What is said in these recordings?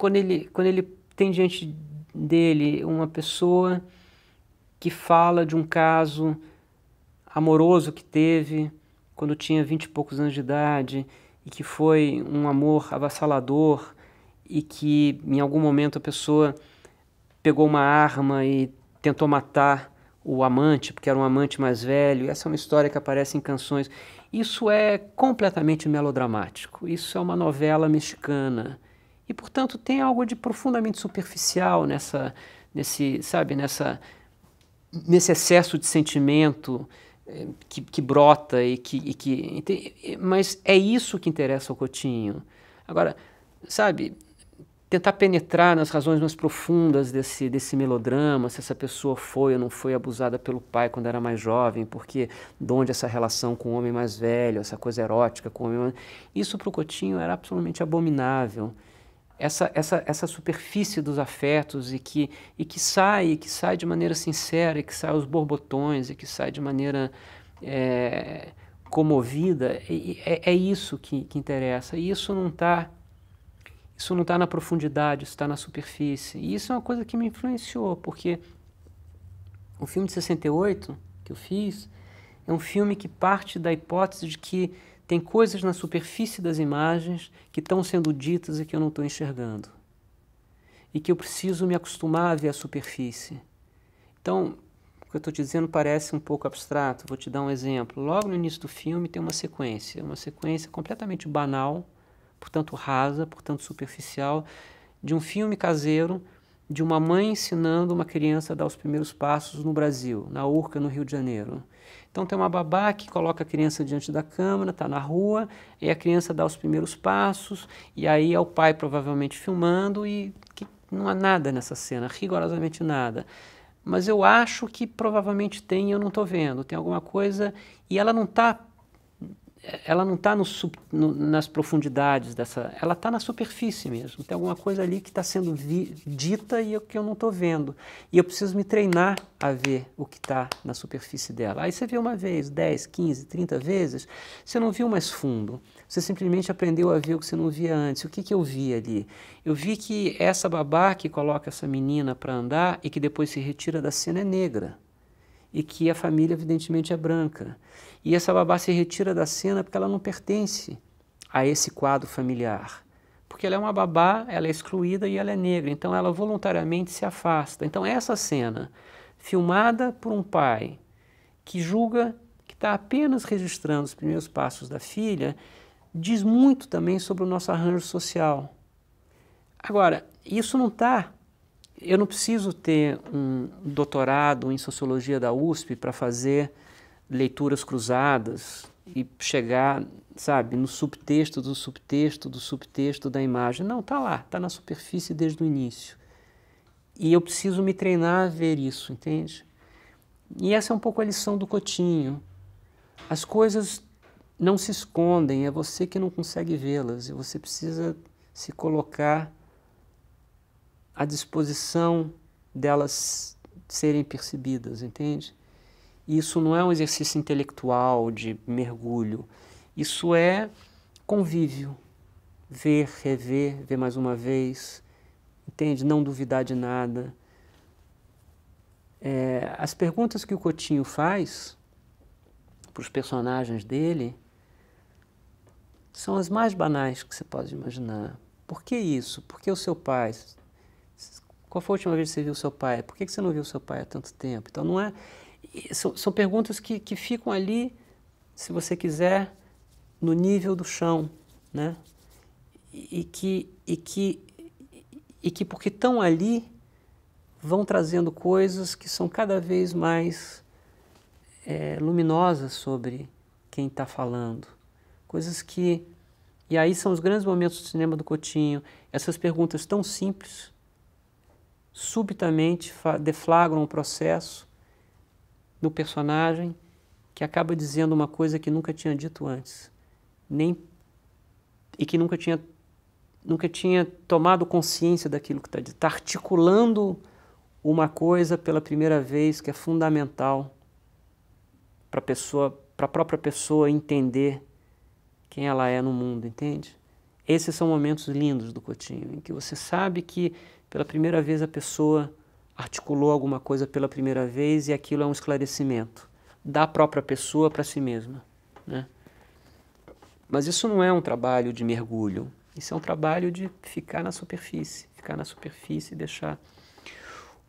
quando ele, quando ele tem diante dele uma pessoa que fala de um caso amoroso que teve quando tinha vinte e poucos anos de idade e que foi um amor avassalador e que em algum momento a pessoa pegou uma arma e tentou matar o amante, porque era um amante mais velho. Essa é uma história que aparece em canções. Isso é completamente melodramático. Isso é uma novela mexicana. E, portanto, tem algo de profundamente superficial nessa, nesse, sabe, nessa, nesse excesso de sentimento eh, que, que brota e que, e que. Eh, mas é isso que interessa ao Cotinho. Agora, sabe, tentar penetrar nas razões mais profundas desse, desse melodrama, se essa pessoa foi ou não foi abusada pelo pai quando era mais jovem, porque de onde essa relação com o homem mais velho, essa coisa erótica com o homem mais... Isso para o Cotinho era absolutamente abominável essa, essa, essa superfície dos afetos e que, e que sai, e que sai de maneira sincera, e que sai aos borbotões, e que sai de maneira é, comovida, e, é, é, isso que, que interessa. E isso não está isso não está na profundidade, isso está na superfície. E isso é uma coisa que me influenciou, porque o filme de 68 que eu fiz é um filme que parte da hipótese de que tem coisas na superfície das imagens que estão sendo ditas e que eu não estou enxergando. E que eu preciso me acostumar a ver a superfície. Então, o que eu estou dizendo parece um pouco abstrato, vou te dar um exemplo. Logo no início do filme tem uma sequência, uma sequência completamente banal, portanto rasa, portanto superficial, de um filme caseiro de uma mãe ensinando uma criança a dar os primeiros passos no Brasil, na Urca, no Rio de Janeiro. Então tem uma babá que coloca a criança diante da câmera, está na rua, e a criança dá os primeiros passos, e aí é o pai provavelmente filmando, e não há nada nessa cena, rigorosamente nada. Mas eu acho que provavelmente tem e eu não estou vendo. Tem alguma coisa, e ela não está ela não está nas profundidades dessa, ela está na superfície mesmo. Tem alguma coisa ali que está sendo vi, dita e eu, que eu não estou vendo. E eu preciso me treinar a ver o que está na superfície dela. Aí você vê uma vez, 10, 15, 30 vezes, você não viu mais fundo. Você simplesmente aprendeu a ver o que você não via antes. O que, que eu vi ali? Eu vi que essa babá que coloca essa menina para andar e que depois se retira da cena é negra e que a família, evidentemente, é branca. E essa babá se retira da cena porque ela não pertence a esse quadro familiar. Porque ela é uma babá, ela é excluída e ela é negra, então ela voluntariamente se afasta. Então, essa cena, filmada por um pai que julga que está apenas registrando os primeiros passos da filha, diz muito também sobre o nosso arranjo social. Agora, isso não está eu não preciso ter um doutorado em sociologia da USP para fazer leituras cruzadas e chegar, sabe, no subtexto do subtexto do subtexto da imagem. Não, tá lá, tá na superfície desde o início. E eu preciso me treinar a ver isso, entende? E essa é um pouco a lição do Cotinho. As coisas não se escondem, é você que não consegue vê-las e você precisa se colocar à disposição delas serem percebidas, entende? Isso não é um exercício intelectual de mergulho, isso é convívio. Ver, rever, ver mais uma vez, entende? Não duvidar de nada. É, as perguntas que o Cotinho faz para os personagens dele são as mais banais que você pode imaginar. Por que isso? Por que o seu pai? Qual foi a última vez que você viu seu pai? Por que você não viu seu pai há tanto tempo? Então, não é. São, são perguntas que, que ficam ali, se você quiser, no nível do chão, né? E que, e que, e que porque estão ali, vão trazendo coisas que são cada vez mais é, luminosas sobre quem está falando. Coisas que. E aí são os grandes momentos do cinema do Cotinho, essas perguntas tão simples subitamente deflagram o processo no personagem que acaba dizendo uma coisa que nunca tinha dito antes, nem e que nunca tinha nunca tinha tomado consciência daquilo que está dito, está articulando uma coisa pela primeira vez que é fundamental para pessoa, para a própria pessoa entender quem ela é no mundo, entende? Esses são momentos lindos do Cotinho, em que você sabe que pela primeira vez a pessoa articulou alguma coisa pela primeira vez e aquilo é um esclarecimento da própria pessoa para si mesma. Né? Mas isso não é um trabalho de mergulho, isso é um trabalho de ficar na superfície, ficar na superfície e deixar.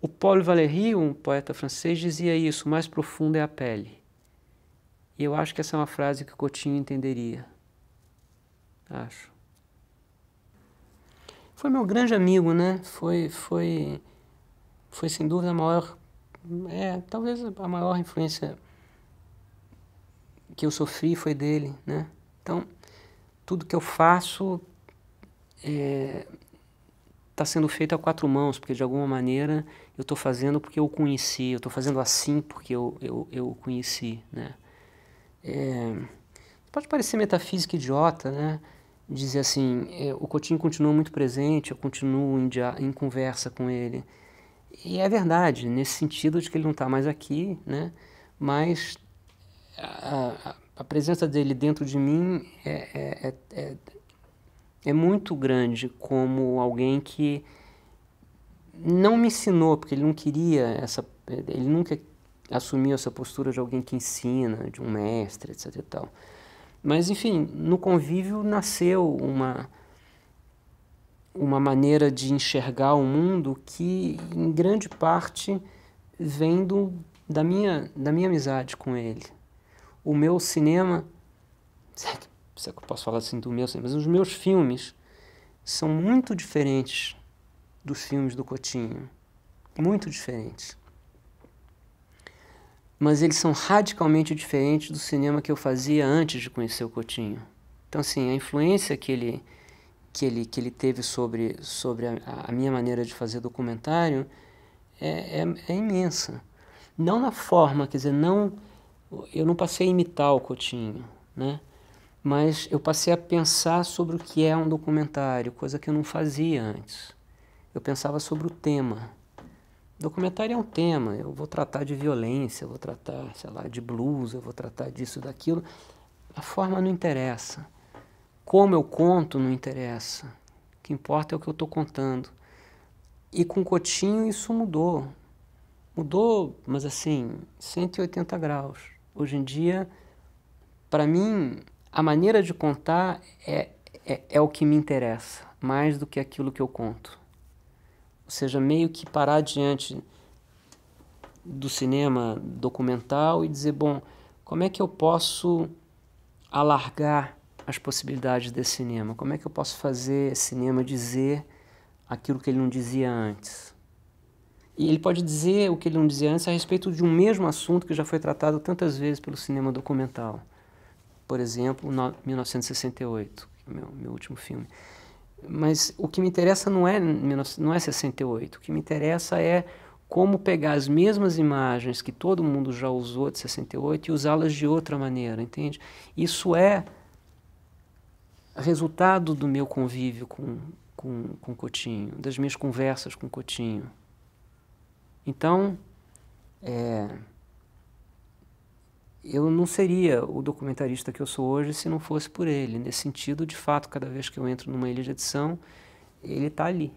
O Paul Valéry, um poeta francês, dizia isso: o mais profundo é a pele. E eu acho que essa é uma frase que o Coutinho entenderia. Acho foi meu grande amigo, né? Foi, foi, foi sem dúvida a maior, é, talvez a maior influência que eu sofri foi dele, né? Então, tudo que eu faço está é, tá sendo feito a quatro mãos, porque de alguma maneira eu estou fazendo porque eu conheci, eu estou fazendo assim porque eu, eu, eu conheci, né? É, pode parecer metafísica idiota, né? dizer assim, é, o Coutinho continua muito presente, eu continuo em, em, conversa com ele. E é verdade, nesse sentido de que ele não está mais aqui, né? mas a, a, presença dele dentro de mim é é, é, é, é muito grande como alguém que não me ensinou, porque ele não queria essa. Ele nunca assumiu essa postura de alguém que ensina, de um mestre, etc. E tal. Mas, enfim, no convívio nasceu uma, uma maneira de enxergar o mundo que, em grande parte, vem do, da, minha, da minha amizade com ele. O meu cinema, se é é que eu posso falar assim do meu cinema, mas os meus filmes são muito diferentes dos filmes do Cotinho. Muito diferentes mas eles são radicalmente diferentes do cinema que eu fazia antes de conhecer o Coutinho. Então, assim, a influência que ele, que ele, que ele teve sobre, sobre a, a minha maneira de fazer documentário é, é, é imensa. Não na forma, quer dizer, não, eu não passei a imitar o Coutinho, né? mas eu passei a pensar sobre o que é um documentário, coisa que eu não fazia antes. Eu pensava sobre o tema. Documentário é um tema, eu vou tratar de violência, eu vou tratar, sei lá, de blues, eu vou tratar disso, daquilo. A forma não interessa. Como eu conto não interessa. O que importa é o que eu estou contando. E com Cotinho isso mudou. Mudou, mas assim, 180 graus. Hoje em dia, para mim, a maneira de contar é, é, é o que me interessa, mais do que aquilo que eu conto. Ou seja, meio que parar diante do cinema documental e dizer, bom, como é que eu posso alargar as possibilidades desse cinema? Como é que eu posso fazer esse cinema dizer aquilo que ele não dizia antes? E ele pode dizer o que ele não dizia antes a respeito de um mesmo assunto que já foi tratado tantas vezes pelo cinema documental. Por exemplo, 1968, é meu, meu último filme. Mas o que me interessa não é, não é 68, o que me interessa é como pegar as mesmas imagens que todo mundo já usou de 68 e usá-las de outra maneira, entende? Isso é resultado do meu convívio com, com, com Cotinho, das minhas conversas com Cotinho. Então, é, eu não seria o documentarista que eu sou hoje se não fosse por ele. Nesse sentido, de fato, cada vez que eu entro numa ilha de edição, ele está ali.